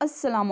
Aslam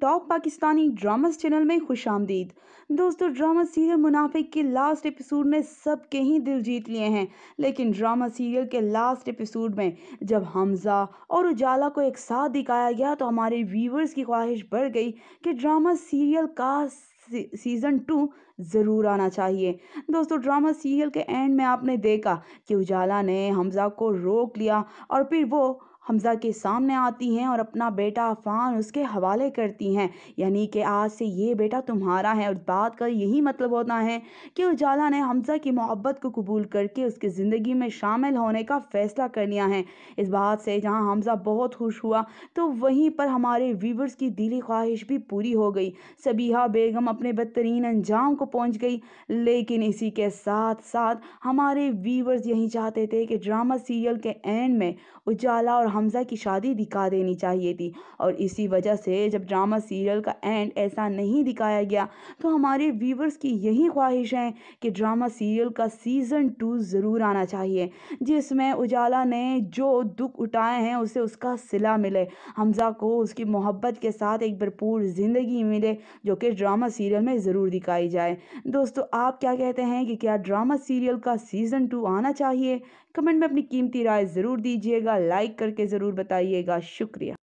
top Pakistani dramas channel में खुश आमदीद दोस्तों ड्रामा सीरियल मुनाफिक के लास्ट एपिसोड ने सब के ही दिल जीत लिए हैं लेकिन ड्रामा सीरियल के लास्ट एपिसोड में जब हमज़ा और उजाला को एक साथ दिखाया गया तो हमारे व्यूवर्स की ख्वाहिश बढ़ गई कि ड्रामा सीरियल का सीज़न टू ज़रूर आना चाहिए दोस्तों ड्रामा सीरियल के एंड में आपने देखा कि उजाला ने हमज़ा को रोक लिया और फिर वो हमज़ा के सामने आती हैं और अपना बेटा अफ़ान उसके हवाले करती हैं यानी कि आज से ये बेटा तुम्हारा है और बात का यही मतलब होता है कि उजाला ने हमज़ा की मोहब्बत को कबूल करके उसकी ज़िंदगी में शामिल होने का फ़ैसला कर लिया है इस बात से जहाँ हमज़ा बहुत खुश हुआ तो वहीं पर हमारे व्यूवर्स की दिली ख्वाहिश भी पूरी हो गई सबीहा बेगम अपने बदतरीन अंजाम को पहुँच गई लेकिन इसी के साथ साथ हमारे व्यूवर्स यही चाहते थे कि ड्रामा सीरियल के एंड में उजाला और हमज़ा की शादी दिखा देनी चाहिए थी और इसी वजह से जब ड्रामा सीरियल का एंड ऐसा नहीं दिखाया गया तो हमारे व्यूवर्स की यही ख्वाहिश है कि ड्रामा सीरियल का सीज़न टू ज़रूर आना चाहिए जिसमें उजाला ने जो दुख उठाए हैं उसे उसका सिला मिले हमज़ा को उसकी मोहब्बत के साथ एक भरपूर ज़िंदगी मिले जो कि ड्रामा सीरियल में ज़रूर दिखाई जाए दोस्तों आप क्या कहते हैं कि क्या ड्रामा सीरियल का सीज़न टू आना चाहिए कमेंट में अपनी कीमती राय ज़रूर दीजिएगा लाइक करके करके ज़रूर बताइएगा शुक्रिया